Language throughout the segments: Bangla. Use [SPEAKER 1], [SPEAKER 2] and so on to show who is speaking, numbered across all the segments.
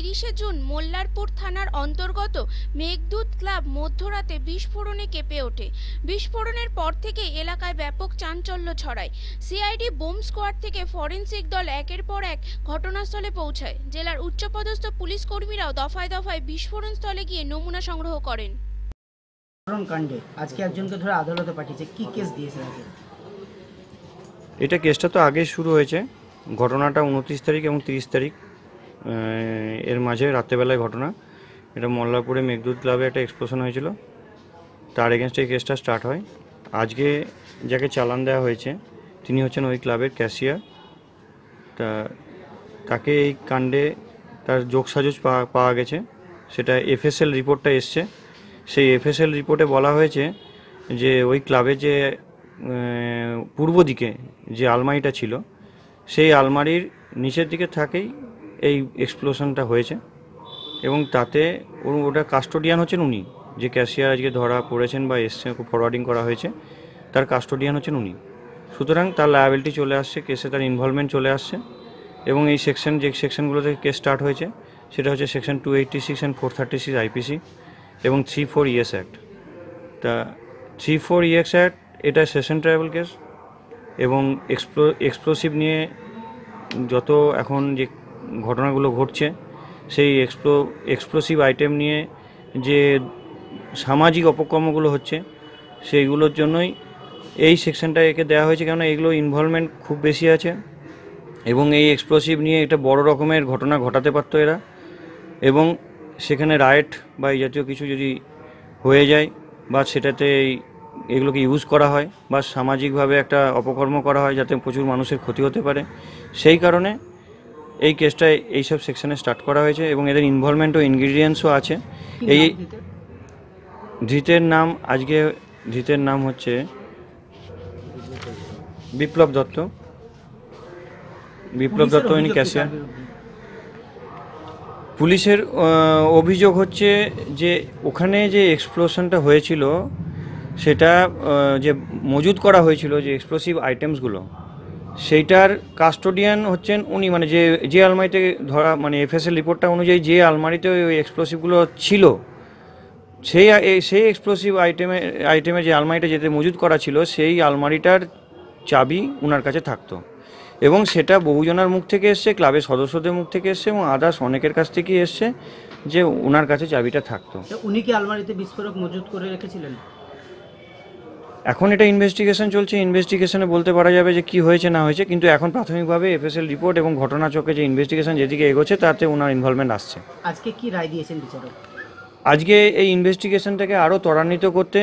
[SPEAKER 1] তিরিশে জুন মোল্লারপুর থানার অন্তর্গত মেঘদূত ক্লাব মধ্যরাতে বিস্ফোরণে কেঁপে ওঠে বিস্ফোরণের পর থেকে এলাকায় ব্যাপক চাঞ্চল্য ছড়ায় সিআইডি বোম স্কোয়াড থেকে ফরেন্সিক দল একের পর এক ঘটনাস্থলে পৌঁছায় জেলার উচ্চপদস্থ পুলিশ কর্মীরাও দফায় দফায় বিস্ফোরণ স্থলে গিয়ে নমুনা সংগ্রহ করেন আজকে একজনকে ধরে আদালতে পাঠিয়েছে কি কেস দিয়েছে এটা কেসটা তো আগে শুরু হয়েছে ঘটনাটা উনত্রিশ তারিখ এবং তিরিশ তারিখ এর মাঝে রাত্রেবেলায় ঘটনা এটা মল্লারপুরে মেঘদূত ক্লাবে একটা এক্সপ্লোশন হয়েছিল তার এগেনস্টে কেসটা স্টার্ট হয় আজকে যাকে চালান দেওয়া হয়েছে তিনি হচ্ছেন ওই ক্লাবের ক্যাশিয়ার তা তাকে এই কাণ্ডে তার যোগসাজুজ পাওয়া গেছে সেটা এফএসএল রিপোর্টটা এসছে সেই এফএসএল রিপোর্টে বলা হয়েছে যে ওই ক্লাবে যে পূর্ব দিকে যে আলমারিটা ছিল সেই আলমারির নিচের দিকে থাকেই এই এক্সপ্লোশনটা হয়েছে এবং তাতে ওর ওটা কাস্টোডিয়ান হচ্ছেন উনি যে ক্যাশিয়ার আজকে ধরা পড়েছেন বা এসছে ফরওয়ার্ডিং করা হয়েছে তার কাস্টোডিয়ান হচ্ছেন উনি সুতরাং তার লায়াবিলিটি চলে আসছে কেসে তার ইনভলভমেন্ট চলে আসছে এবং এই সেকশন যে সেকশনগুলো থেকে কেস স্টার্ট হয়েছে সেটা হচ্ছে section two eighty six and four thirty six IPC এবং থ্রি ফোর ইএস অ্যাক্ট তা থ্রি ফোর ইয়েস অ্যাক্ট এটা সেশন ট্রাইবল কেস এবং এক্সপ্লো এক্সপ্লোসিভ নিয়ে যত এখন যে ঘটনাগুলো ঘটছে সেই এক্সপ্লো এক্সপ্লোসিভ আইটেম নিয়ে যে সামাজিক অপকর্মগুলো হচ্ছে সেইগুলোর জন্যই এই সেকশনটা একে দেওয়া হয়েছে কেননা এগুলো ইনভলভমেন্ট খুব বেশি আছে এবং এই এক্সপ্লোসিভ নিয়ে একটা বড় রকমের ঘটনা ঘটাতে পারতো এরা এবং সেখানে রায়েট বা এই জাতীয় কিছু যদি হয়ে যায় বা সেটাতে এই এগুলোকে ইউজ করা হয় বা সামাজিকভাবে একটা অপকর্ম করা হয় যাতে প্রচুর মানুষের ক্ষতি হতে পারে সেই কারণে এই কেসটায় এইসব সেকশনে স্টার্ট করা হয়েছে এবং এদের ইনভলভমেন্ট ও ইনগ্রিডিয়েন্টসও আছে এই ধৃতের নাম আজকে ধৃতের নাম হচ্ছে বিপ্লব দত্ত বিপ্লব দত্ত ইনি ক্যাশিয়ার পুলিশের অভিযোগ হচ্ছে যে ওখানে যে এক্সপ্লোশনটা হয়েছিল সেটা যে মজুদ করা হয়েছিল যে এক্সপ্লোসিভ আইটেমসগুলো সেইটার কাস্টোডিয়ান হচ্ছেন উনি মানে যে যে আলমারিতে ধরা মানে এফএসএল রিপোর্টটা অনুযায়ী যে আলমারিতে ওই এক্সপ্লোসিভগুলো ছিল সেই সেই এক্সপ্লোসিভ আইটেমে আইটেমে যে আলমারিটা যেতে মজুদ করা ছিল সেই আলমারিটার চাবি ওনার কাছে থাকতো এবং সেটা বহুজনার মুখ থেকে এসছে ক্লাবের সদস্যদের মুখ থেকে এসছে এবং আদার্স অনেকের কাছ থেকেই এসছে যে ওনার কাছে চাবিটা থাকতো উনি কি আলমারিতে বিস্ফোরক মজুদ করে রেখেছিলেন এখন এটা ইনভেস্টিগেশন চলছে ইনভেস্টিগেশনে বলতে পারা যাবে যে কি হয়েছে না হয়েছে কিন্তু এখন প্রাথমিকভাবে এফএসএল রিপোর্ট এবং ঘটনা চোখে যে ইনভেস্টিগেশন যেদিকে এগোচ্ছে তাতে ওনার ইনভলভমেন্ট আসছে আজকে কি রায় দিয়েছেন বিচারক আজকে এই ইনভেস্টিগেশনটাকে আরও ত্বরান্বিত করতে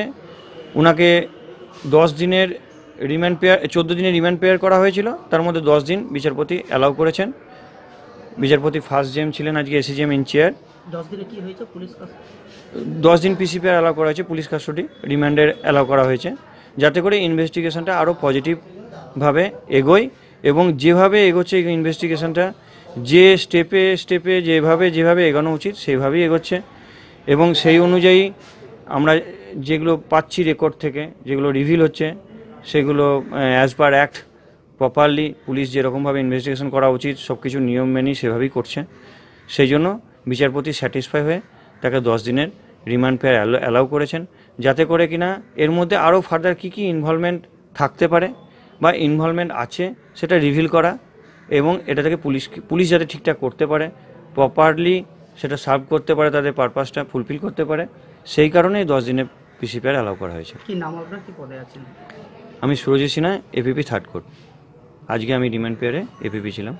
[SPEAKER 1] ওনাকে দশ দিনের রিমান্ড পেয়ার চোদ্দো দিনের রিমান্ড পেয়ার করা হয়েছিল তার মধ্যে দশ দিন বিচারপতি অ্যালাউ করেছেন বিচারপতি ফার্স্ট জেম ছিলেন আজকে এসি এসিজিএম ইন চেয়ার দশ দিন পিসি পেয়ার অ্যালাউ করা হয়েছে পুলিশ কাস্টডি রিমান্ডের অ্যালাউ করা হয়েছে যাতে করে ইনভেস্টিগেশনটা আরও পজিটিভভাবে এগোয় এবং যেভাবে এগোচ্ছে ইনভেস্টিগেশনটা যে স্টেপে স্টেপে যেভাবে যেভাবে এগোনো উচিত সেইভাবেই এগোচ্ছে এবং সেই অনুযায়ী আমরা যেগুলো পাচ্ছি রেকর্ড থেকে যেগুলো রিভিল হচ্ছে সেগুলো as per act properly police যেরকমভাবে ইনভেস্টিগেশন করা উচিত সব কিছু নিয়ম মেনেই সেভাবেই করছে সেই জন্য বিচারপতি স্যাটিসফাই হয়ে তাকে দশ দিনের রিমান্ড পেয়ার অ্যালাউ করেছেন যাতে করে কিনা এর মধ্যে আরও ফার্দার কি কি ইনভলভমেন্ট থাকতে পারে বা ইনভলভমেন্ট আছে সেটা রিভিল করা এবং এটা থেকে পুলিশ পুলিশ যাতে ঠিকঠাক করতে পারে প্রপারলি সেটা সার্ভ করতে পারে তাদের পারপাসটা ফুলফিল করতে পারে সেই কারণেই দশ দিনে পিসি পেয়ার অ্যালাউ করা হয়েছে কি নাম আপনার পদে আছেন আমি Surajit Sinha APP third court আজকে আমি রিমান্ড পেয়ারে এপিপি ছিলাম